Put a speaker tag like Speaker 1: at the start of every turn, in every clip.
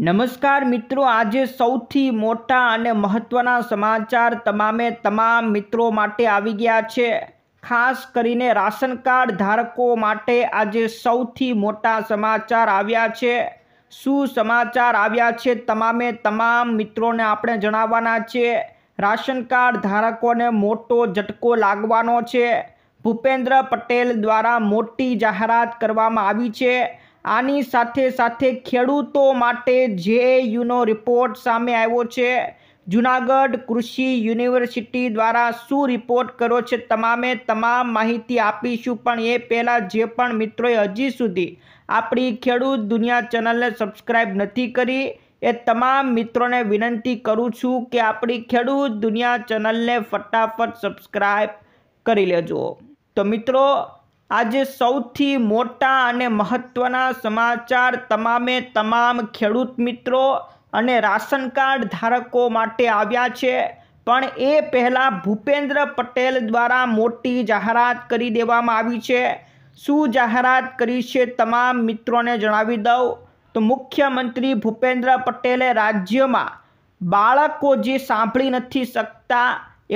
Speaker 1: નમસ્કાર મિત્રો આજે સૌથી મોટા અને મહત્ત્વના સમાચાર તમામે તમામ મિત્રો માટે આવી ગયા છે ખાસ કરીને રાશન કાર્ડ ધારકો માટે આજે સૌથી મોટા સમાચાર આવ્યા છે શું સમાચાર આવ્યા છે તમામે તમામ મિત્રોને આપણે જણાવવાના છે રાશન કાર્ડ ધારકોને મોટો ઝટકો લાગવાનો છે ભૂપેન્દ્ર પટેલ દ્વારા મોટી જાહેરાત કરવામાં આવી છે આની સાથે સાથે ખેડૂતો માટે જે યુનો રિપોર્ટ સામે આવ્યો છે જુનાગઢ કૃષિ યુનિવર્સિટી દ્વારા શું રિપોર્ટ કર્યો છે તમામે તમામ માહિતી આપીશું પણ એ પહેલાં જે પણ મિત્રોએ હજી સુધી આપણી ખેડૂત દુનિયા ચેનલને સબસ્ક્રાઈબ નથી કરી એ તમામ મિત્રોને વિનંતી કરું છું કે આપણી ખેડૂત દુનિયા ચેનલને ફટાફટ સબસ્ક્રાઈબ કરી લેજો તો મિત્રો આજે સૌથી મોટા અને મહત્ત્વના સમાચાર તમામે તમામ ખેડૂત મિત્રો અને રાશન કાર્ડ ધારકો માટે આવ્યા છે પણ એ પહેલાં ભૂપેન્દ્ર પટેલ દ્વારા મોટી જાહેરાત કરી દેવામાં આવી છે શું જાહેરાત કરી છે તમામ મિત્રોને જણાવી દઉં તો મુખ્યમંત્રી ભૂપેન્દ્ર પટેલે રાજ્યમાં બાળકો જે સાંભળી નથી શકતા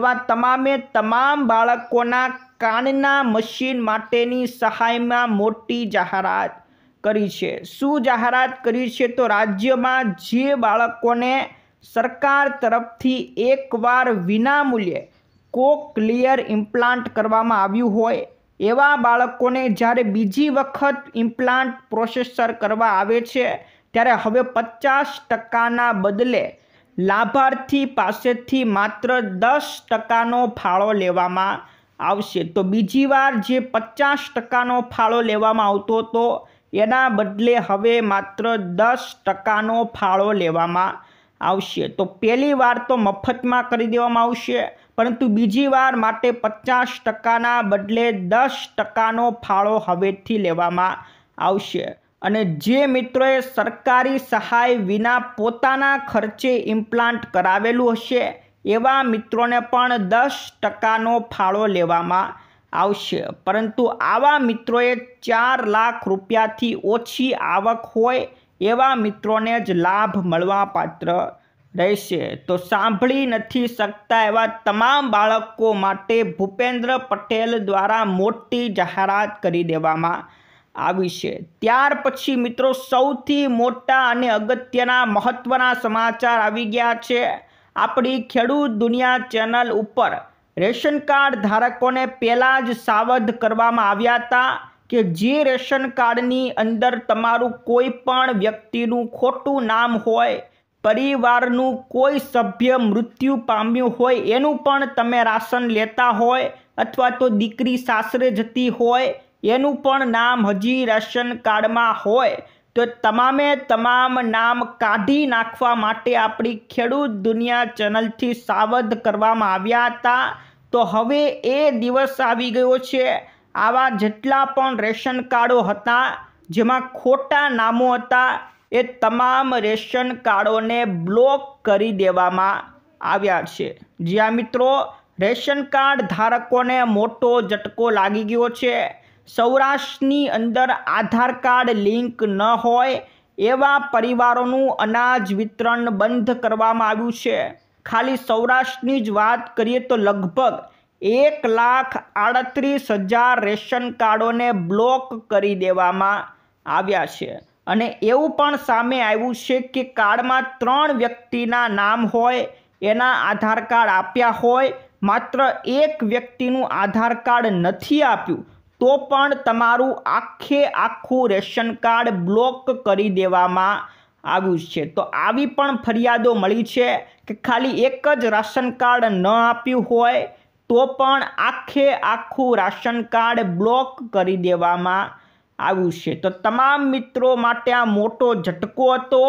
Speaker 1: એવા તમામે તમામ બાળકોના કાનના મશીન માટેની સહાયમાં મોટી જાહેરાત કરી છે શું જાહેરાત કરી છે તો રાજ્યમાં જે બાળકોને સરકાર તરફથી એકવાર વિનામૂલ્યે કોક્લિયર ઇમ્પ્લાન્ટ કરવામાં આવ્યું હોય એવા બાળકોને જ્યારે બીજી વખત ઇમ્પ્લાન્ટ પ્રોસેસર કરવા આવે છે ત્યારે હવે પચાસ ટકાના બદલે લાભાર્થી પાસેથી માત્ર દસ ટકાનો ફાળો લેવામાં આવશે તો બીજી વાર જે પચાસ ટકાનો ફાળો લેવામાં આવતો હતો એના બદલે હવે માત્ર દસ ટકાનો ફાળો લેવામાં આવશે તો પહેલી વાર તો મફતમાં કરી દેવામાં આવશે પરંતુ બીજી વાર માટે પચાસ ટકાના બદલે દસ ટકાનો ફાળો હવેથી લેવામાં આવશે અને જે મિત્રોએ સરકારી સહાય વિના પોતાના ખર્ચે ઇમ્પ્લાન્ટ કરાવેલું હશે એવા મિત્રોને પણ દસ ટકાનો ફાળો લેવામાં આવશે પરંતુ આવા મિત્રોએ ચાર લાખ રૂપિયાથી ઓછી આવક હોય એવા મિત્રોને જ લાભ મળવા પાત્ર રહેશે તો સાંભળી નથી શકતા એવા તમામ બાળકો માટે ભૂપેન્દ્ર પટેલ દ્વારા મોટી જાહેરાત કરી દેવામાં આવી છે ત્યાર પછી મિત્રો સૌથી મોટા અને અગત્યના મહત્ત્વના સમાચાર આવી ગયા છે આપણી ખેડૂત દુનિયા ચેનલ ઉપર રેશન કાર્ડ ધારકોને પહેલાં જ સાવધ કરવામાં આવ્યા હતા કે જે રેશન કાર્ડની અંદર તમારું કોઈ પણ વ્યક્તિનું ખોટું નામ હોય પરિવારનું કોઈ સભ્ય મૃત્યુ પામ્યું હોય એનું પણ તમે રાશન લેતા હોય અથવા તો દીકરી સાસરે જતી હોય એનું પણ નામ હજી રેશન કાર્ડમાં હોય તો તમામે તમામ નામ કાઢી નાખવા માટે આપણી ખેડૂત દુનિયા ચેનલથી સાવધ કરવામાં આવ્યા હતા તો હવે એ દિવસ આવી ગયો છે આવા જેટલા પણ રેશન કાર્ડો હતા જેમાં ખોટા નામો હતા એ તમામ રેશન કાર્ડોને બ્લોક કરી દેવામાં આવ્યા છે જ્યાં મિત્રો રેશન કાર્ડ ધારકોને મોટો ઝટકો લાગી ગયો છે સૌરાષ્ટ્રની અંદર આધાર કાર્ડ લિંક ન હોય એવા પરિવારોનું અનાજ વિતરણ બંધ કરવામાં આવ્યું છે ખાલી સૌરાષ્ટ્રની જ વાત કરીએ તો લગભગ એક લાખ આડત્રીસ હજાર રેશન કાર્ડોને બ્લોક કરી દેવામાં આવ્યા છે અને એવું પણ સામે આવ્યું છે કે કાર્ડમાં ત્રણ વ્યક્તિના નામ હોય એના આધાર કાર્ડ આપ્યા હોય માત્ર એક વ્યક્તિનું આધાર કાર્ડ નથી આપ્યું તો પણ તમારું આખે આખું રેશન કાર્ડ બ્લોક કરી દેવામાં આવ્યું છે તો આવી પણ ફરિયાદો મળી છે કે ખાલી એક જ રાશન કાર્ડ ન આપ્યું હોય તો પણ આખે આખું રાશન કાર્ડ બ્લોક કરી દેવામાં આવ્યું છે તો તમામ મિત્રો માટે આ મોટો ઝટકો હતો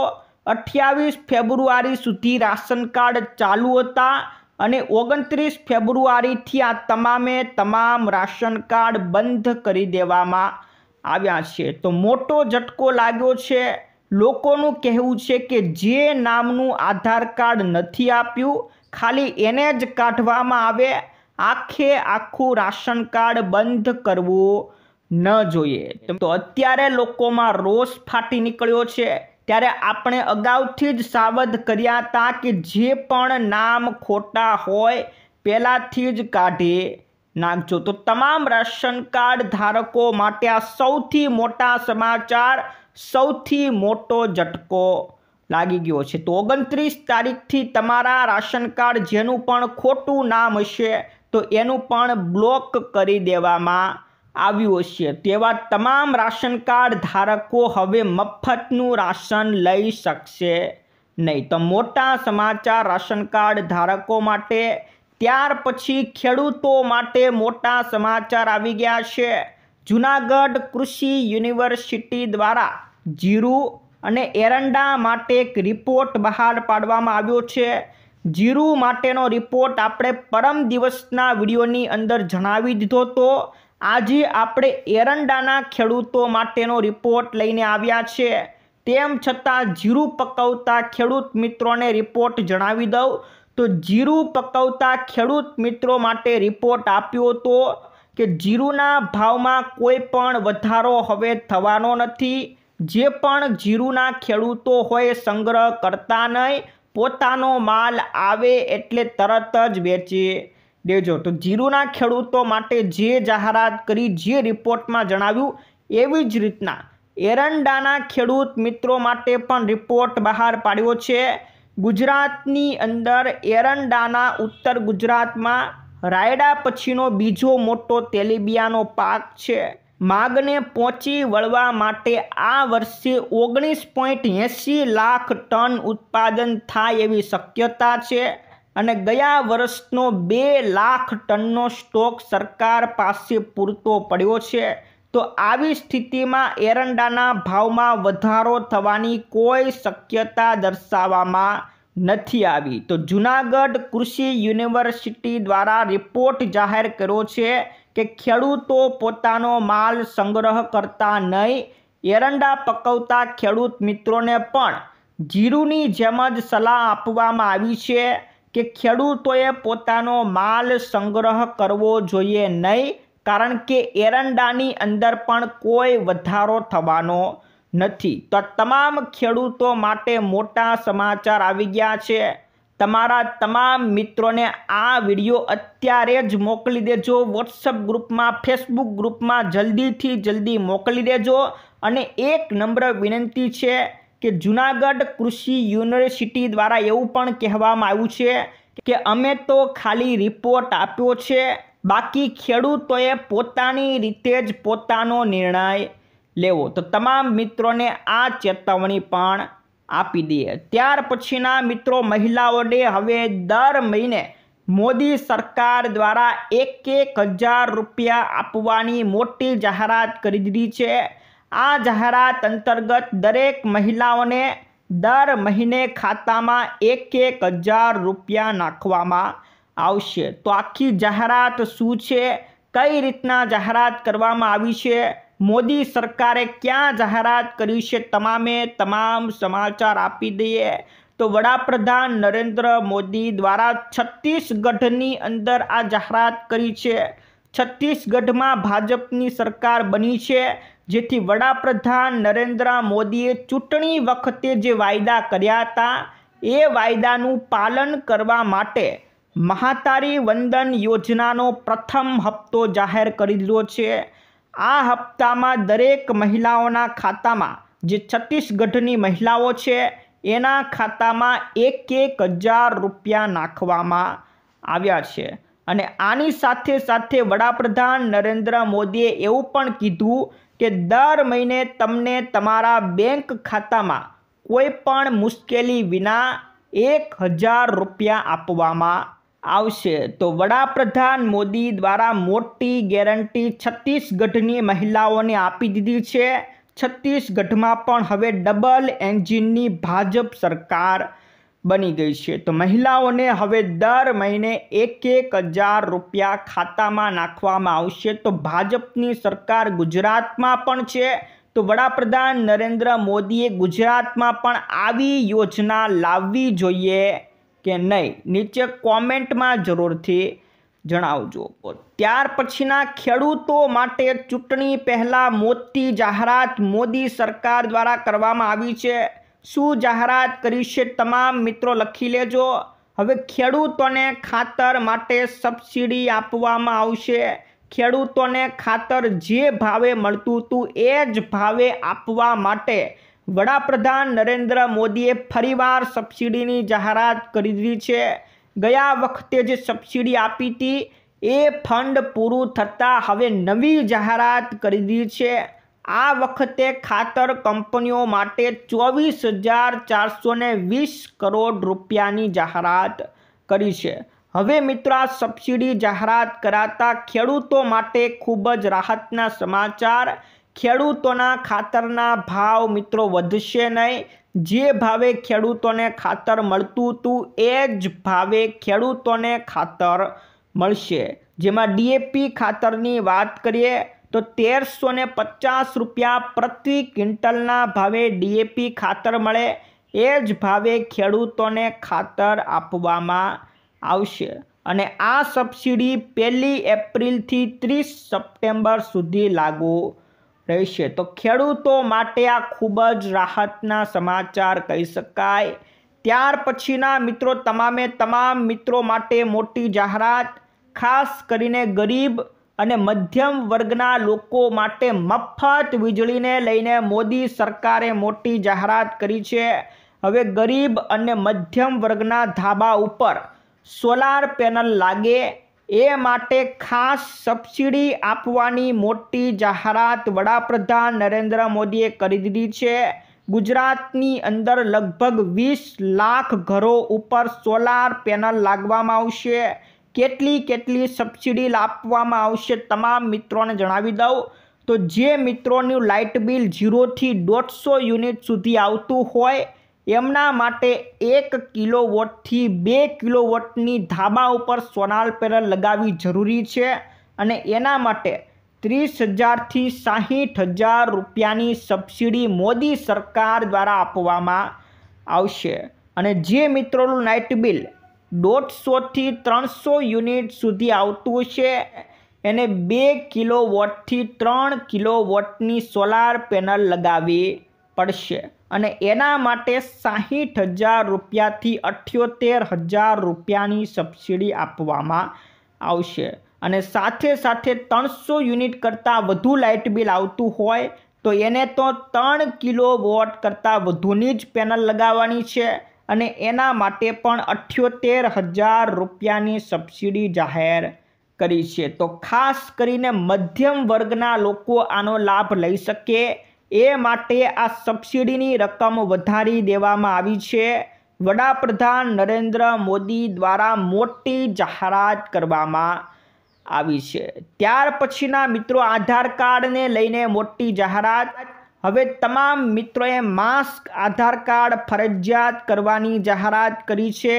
Speaker 1: અઠ્યાવીસ ફેબ્રુઆરી સુધી રાશન કાર્ડ ચાલુ હતા અને ઓગણત્રીસ ફેબ્રુઆરીથી આ તમામે તમામ રાશન કાર્ડ બંધ કરી દેવામાં આવ્યા છે તો મોટો ઝટકો લાગ્યો છે લોકોનું કહેવું છે કે જે નામનું આધાર કાર્ડ નથી આપ્યું ખાલી એને જ કાઢવામાં આવે આખે આખું રાશન કાર્ડ બંધ કરવું ન જોઈએ તો અત્યારે લોકોમાં રોષ ફાટી નીકળ્યો છે ત્યારે આપણે અગાઉથી જ સાવધ કર્યા હતા કે જે પણ નામ ખોટા હોય પહેલાંથી જ કાઢી નાખજો તો તમામ રાશન કાર્ડ ધારકો માટે આ સૌથી મોટા સમાચાર સૌથી મોટો ઝટકો લાગી ગયો છે તો ઓગણત્રીસ તારીખથી તમારા રાશન કાર્ડ જેનું પણ ખોટું નામ હશે તો એનું પણ બ્લોક કરી દેવામાં આવ્યો છે તેવા તમામ રાશન કાર્ડ ધારકો હવે મફતનું રાશન લઈ શકશે નહીં તો મોટા સમાચાર રાશન કાર્ડ ધારકો માટે ત્યાર પછી ખેડૂતો માટે મોટા સમાચાર આવી ગયા છે જૂનાગઢ કૃષિ યુનિવર્સિટી દ્વારા જીરું અને એરંડા માટે એક રિપોર્ટ બહાર પાડવામાં આવ્યો છે જીરું માટેનો રિપોર્ટ આપણે પરમ દિવસના વિડીયોની અંદર જણાવી દીધો હતો આજે આપણે એરંડાના ખેડૂતો માટેનો રિપોર્ટ લઈને આવ્યા છે તેમ છતાં જીરું પકવતા ખેડૂત મિત્રોને રિપોર્ટ જણાવી દઉં તો જીરું પકવતા ખેડૂત મિત્રો માટે રિપોર્ટ આપ્યો હતો કે જીરુના ભાવમાં કોઈ પણ વધારો હવે થવાનો નથી જે પણ જીરુના ખેડૂતો હોય સંગ્રહ કરતા નહીં પોતાનો માલ આવે એટલે તરત જ વેચે દેજો તો જીરુના ખેડૂતો માટે જે જાહેરાત કરી જે રિપોર્ટમાં જણાવ્યું એવી જ રીતના એરંડાના ખેડૂત મિત્રો માટે પણ રિપોર્ટ બહાર પાડ્યો છે ગુજરાતની અંદર એરંડાના ઉત્તર ગુજરાતમાં રાયડા પછીનો બીજો મોટો તેલીબિયાનો પાક છે માગને પહોંચી વળવા માટે આ વર્ષે ઓગણીસ પોઈન્ટ એંસી લાખ ટન ઉત્પાદન થાય એવી શક્યતા છે અને ગયા વર્ષનો બે લાખ ટનનો સ્ટોક સરકાર પાસે પૂરતો પડ્યો છે તો આવી સ્થિતિમાં એરંડાના ભાવમાં વધારો થવાની કોઈ શક્યતા દર્શાવવામાં નથી આવી તો જૂનાગઢ કૃષિ યુનિવર્સિટી દ્વારા રિપોર્ટ જાહેર કર્યો છે કે ખેડૂતો પોતાનો માલ સંગ્રહ કરતા નહીં એરંડા પકવતા ખેડૂત મિત્રોને પણ જીરુની જેમ જ સલાહ આપવામાં આવી છે કે ખેડૂતોએ પોતાનો માલ સંગ્રહ કરવો જોઈએ નહીં કારણ કે એરંડાની અંદર પણ કોઈ વધારો થવાનો નથી તો તમામ ખેડૂતો માટે મોટા સમાચાર આવી ગયા છે તમારા તમામ મિત્રોને આ વિડીયો અત્યારે જ મોકલી દેજો વોટ્સઅપ ગ્રુપમાં ફેસબુક ગ્રુપમાં જલ્દીથી જલ્દી મોકલી દેજો અને એક નમ્ર વિનંતી છે કે જૂનાગઢ કૃષિ યુનિવર્સિટી દ્વારા એવું પણ કહેવામાં આવ્યું છે કે અમે તો ખાલી રિપોર્ટ આપ્યો છે બાકી ખેડૂતોએ પોતાની રીતે જ પોતાનો નિર્ણય લેવો તો તમામ મિત્રોને આ ચેતવણી પણ આપી દઈએ ત્યાર પછીના મિત્રો મહિલાઓને હવે દર મહિને મોદી સરકાર દ્વારા એક એક હજાર રૂપિયા આપવાની મોટી જાહેરાત કરી દીધી છે આ જાહેરાત અંતર્ગત દરેક મહિલાઓને દર મહિને ખાતામાં એક એક હજાર રૂપિયા નાખવામાં આવશે તો આખી જાહેરાત શું છે કઈ રીતના જાહેરાત કરવામાં આવી છે મોદી સરકારે ક્યાં જાહેરાત કરી છે તમામે તમામ સમાચાર આપી દઈએ તો વડાપ્રધાન નરેન્દ્ર મોદી દ્વારા છત્તીસગઢની અંદર આ જાહેરાત કરી છે છત્તીસગઢમાં ભાજપની સરકાર બની છે જેથી વડાપ્રધાન નરેન્દ્ર મોદીએ ચૂંટણી વખતે જે વાયદા કર્યા હતા એ વાયદાનું પાલન કરવા માટે મહાતારી વંદન યોજનાનો પ્રથમ હપ્તો જાહેર કરી દીધો છે આ હપ્તામાં દરેક મહિલાઓના ખાતામાં જે છત્તીસગઢની મહિલાઓ છે એના ખાતામાં એક એક હજાર રૂપિયા નાખવામાં આવ્યા છે અને આની સાથે સાથે વડાપ્રધાન નરેન્દ્ર મોદીએ એવું પણ કીધું કે દર મહિને તમને તમારા બેંક ખાતામાં કોઈ પણ મુશ્કેલી વિના એક હજાર રૂપિયા આપવામાં આવશે તો વડાપ્રધાન મોદી દ્વારા મોટી ગેરંટી છત્તીસગઢની મહિલાઓને આપી દીધી છે છત્તીસગઢમાં પણ હવે ડબલ એન્જિનની ભાજપ સરકાર બની ગઈ છે તો મહિલાઓને હવે દર મહિને એક એક હજાર રૂપિયા ખાતામાં નાખવામાં આવશે તો ભાજપની સરકાર ગુજરાતમાં પણ છે તો વડાપ્રધાન નરેન્દ્ર મોદીએ ગુજરાતમાં પણ આવી યોજના લાવવી જોઈએ કે નહીં નીચે કોમેન્ટમાં જરૂરથી જણાવજો ત્યાર પછીના ખેડૂતો માટે ચૂંટણી પહેલાં મોટી જાહેરાત મોદી સરકાર દ્વારા કરવામાં આવી છે શું જાહેરાત કરી છે તમામ મિત્રો લખી લેજો હવે ખેડૂતોને ખાતર માટે સબસિડી આપવામાં આવશે ખેડૂતોને ખાતર જે ભાવે મળતું હતું એ જ ભાવે આપવા માટે વડાપ્રધાન નરેન્દ્ર મોદીએ ફરીવાર સબસિડીની જાહેરાત કરી દીધી છે ગયા વખતે જે સબસિડી આપી હતી એ ફંડ પૂરું થતાં હવે નવી જાહેરાત કરી દીધી છે આ વખતે ખાતર કંપનીઓ માટે ચોવીસ હજાર ચારસો વીસ કરોડ રૂપિયાની જાહેરાત કરી છે હવે મિત્રો આ સબસિડી જાહેરાત કરાતા ખેડૂતો માટે ખૂબ જ રાહતના સમાચાર ખેડૂતોના ખાતરના ભાવ મિત્રો વધશે નહીં જે ભાવે ખેડૂતોને ખાતર મળતું હતું એ જ ભાવે ખેડૂતોને ખાતર મળશે જેમાં ડીએપી ખાતરની વાત કરીએ તો તેરસો ને પચાસ રૂપિયા પ્રતિ ક્વિન્ટલના ભાવે ડીએપી ખાતર મળે એ જ ભાવે ખેડૂતોને ખાતર આપવામાં આવશે અને આ સબસિડી પહેલી એપ્રિલથી ત્રીસ સપ્ટેમ્બર સુધી લાગુ રહેશે તો ખેડૂતો માટે આ ખૂબ જ રાહતના સમાચાર કહી શકાય ત્યાર પછીના મિત્રો તમામે તમામ મિત્રો માટે મોટી જાહેરાત ખાસ કરીને ગરીબ અને મધ્યમ વર્ગના લોકો માટે મફત વીજળીને લઈને મોદી સરકારે મોટી જાહેરાત કરી છે હવે ગરીબ અને મધ્યમ વર્ગના ધાબા ઉપર સોલાર પેનલ લાગે એ માટે ખાસ સબસિડી આપવાની મોટી જાહેરાત વડાપ્રધાન નરેન્દ્ર મોદીએ કરી દીધી છે ગુજરાતની અંદર લગભગ વીસ લાખ ઘરો ઉપર સોલાર પેનલ લાગવામાં આવશે કેટલી કેટલી સબસિડી આપવામાં આવશે તમામ મિત્રોને જણાવી દઉં તો જે મિત્રોનું લાઇટ બિલ ઝીરોથી દોઢસો યુનિટ સુધી આવતું હોય એમના માટે એક કિલો વોટથી બે કિલો વોટની ધાબા ઉપર સોનાલ પેરલ લગાવવી જરૂરી છે અને એના માટે ત્રીસ હજારથી સાહીઠ હજાર રૂપિયાની સબસિડી મોદી સરકાર દ્વારા આપવામાં આવશે અને જે મિત્રોનું લાઇટ બિલ દોઢસોથી ત્રણસો યુનિટ સુધી આવતું છે એને બે કિલો વોટથી ત્રણ કિલો વોટની સોલાર પેનલ લગાવવી પડશે અને એના માટે સાહીઠ હજાર રૂપિયાથી અઠ્યોતેર હજાર રૂપિયાની સબસિડી આપવામાં આવશે અને સાથે સાથે ત્રણસો યુનિટ કરતાં વધુ લાઇટ બિલ આવતું હોય તો એને તો ત્રણ કિલો વોટ કરતાં વધુની જ પેનલ લગાવવાની છે અને એના માટે પણ અઠ્યોતેર હજાર રૂપિયાની સબસિડી જાહેર કરી છે તો ખાસ કરીને મધ્યમ વર્ગના લોકો આનો લાભ લઈ શકે એ માટે આ સબસિડીની રકમ વધારી દેવામાં આવી છે વડાપ્રધાન નરેન્દ્ર મોદી દ્વારા મોટી જાહેરાત કરવામાં આવી છે ત્યાર પછીના મિત્રો આધાર કાર્ડને લઈને મોટી જાહેરાત હવે તમામ મિત્રોએ માસ્ક આધાર કાર્ડ ફરજિયાત કરવાની જાહેરાત કરી છે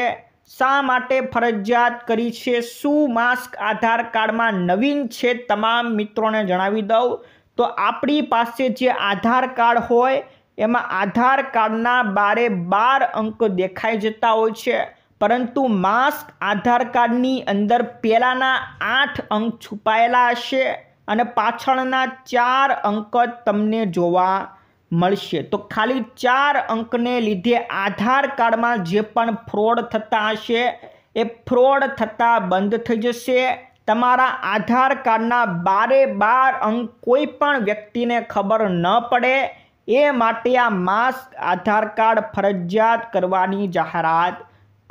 Speaker 1: શા માટે ફરજિયાત કરી છે શું માસ્ક આધાર કાર્ડમાં નવીન છે તમામ મિત્રોને જણાવી દઉં તો આપણી પાસે જે આધાર કાર્ડ હોય એમાં આધાર કાર્ડના બારે બાર અંક દેખાઈ જતા હોય છે પરંતુ માસ્ક આધાર કાર્ડની અંદર પહેલાંના આઠ અંક છુપાયેલા હશે અને પાછળના ચાર અંક તમને જોવા મળશે તો ખાલી ચાર અંકને લીધે આધાર કાર્ડમાં જે પણ ફ્રોડ થતા હશે એ ફ્રોડ થતાં બંધ થઈ જશે તમારા આધાર કાર્ડના બારે બાર અંક કોઈ પણ વ્યક્તિને ખબર ન પડે એ માટે આ માસ્ક આધાર કાર્ડ ફરજિયાત કરવાની જાહેરાત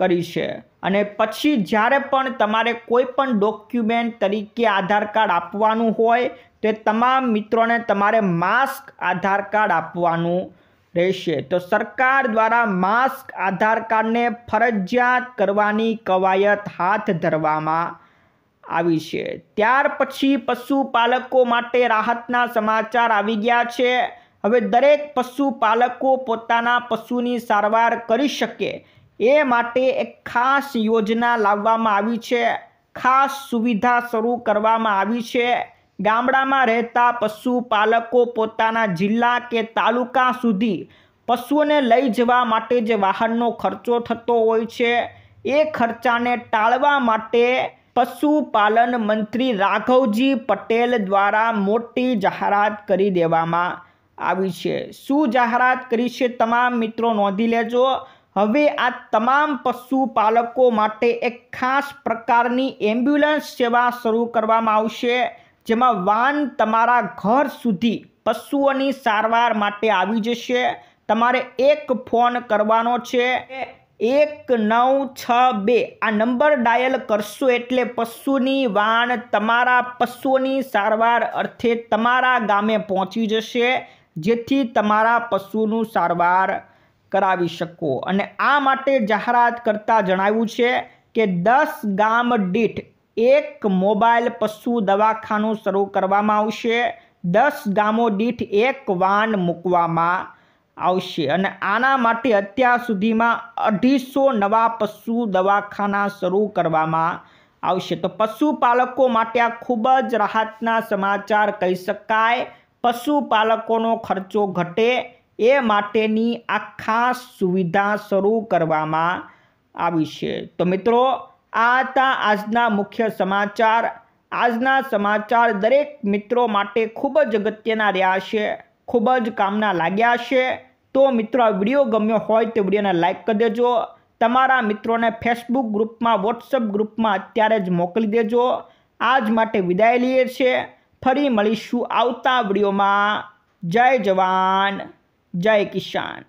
Speaker 1: કરી છે અને પછી જ્યારે પણ તમારે કોઈ પણ ડોક્યુમેન્ટ તરીકે આધાર કાર્ડ આપવાનું હોય તે તમામ મિત્રોને તમારે માસ્ક આધાર કાર્ડ આપવાનું રહેશે તો સરકાર દ્વારા માસ્ક આધાર કાર્ડને ફરજિયાત કરવાની કવાયત હાથ ધરવામાં આવી છે ત્યાર પછી પશુપાલકો માટે રાહતના સમાચાર આવી ગયા છે હવે દરેક પશુપાલકો પોતાના પશુની સારવાર કરી શકે એ માટે એક ખાસ યોજના લાવવામાં આવી છે ખાસ સુવિધા શરૂ કરવામાં આવી છે ગામડામાં રહેતા પશુપાલકો પોતાના જિલ્લા કે તાલુકા સુધી પશુઓને લઈ જવા માટે જે વાહનનો ખર્ચો થતો હોય છે એ ખર્ચાને ટાળવા માટે પશુપાલન મંત્રી રાઘવજી પટેલ દ્વારા મોટી જાહેરાત કરી દેવામાં આવી છે શું જાહેરાત કરી છે તમામ મિત્રો નોંધી લેજો હવે આ તમામ પશુપાલકો માટે એક ખાસ પ્રકારની એમ્બ્યુલન્સ સેવા શરૂ કરવામાં આવશે જેમાં વાન તમારા ઘર સુધી પશુઓની સારવાર માટે આવી જશે તમારે એક ફોન કરવાનો છે એક નવ છ બે આ નંબર ડાયલ કરશો એટલે પશુની વાન તમારા પશુઓની સારવાર અર્થે તમારા ગામે પહોંચી જશે જેથી તમારા પશુનું સારવાર કરાવી શકો અને આ માટે જાહેરાત કરતાં જણાવ્યું છે કે દસ ગામ દીઠ એક મોબાઈલ પશુ દવાખાનું શરૂ કરવામાં આવશે દસ ગામો દીઠ એક વાન મૂકવામાં આવશે અને આના માટે અત્યાર સુધીમાં અઢીસો નવા પશુ દવાખાના શરૂ કરવામાં આવશે તો પશુપાલકો માટે આ ખૂબ જ રાહતના સમાચાર કહી શકાય પશુપાલકોનો ખર્ચો ઘટે એ માટેની આ ખાસ સુવિધા શરૂ કરવામાં આવી છે તો મિત્રો આ હતા આજના મુખ્ય સમાચાર આજના સમાચાર દરેક મિત્રો માટે ખૂબ જ અગત્યના રહ્યા છે ખૂબ જ કામના લાગ્યા છે તો મિત્રો આ વિડીયો ગમ્યો હોય તો વિડીયોને લાઇક કરી દેજો તમારા મિત્રોને ફેસબુક ગ્રુપમાં વોટ્સઅપ ગ્રુપમાં અત્યારે જ મોકલી દેજો આજ માટે વિદાય લઈએ છીએ ફરી મળીશું આવતા વિડીયોમાં જય જવાન જય કિસાન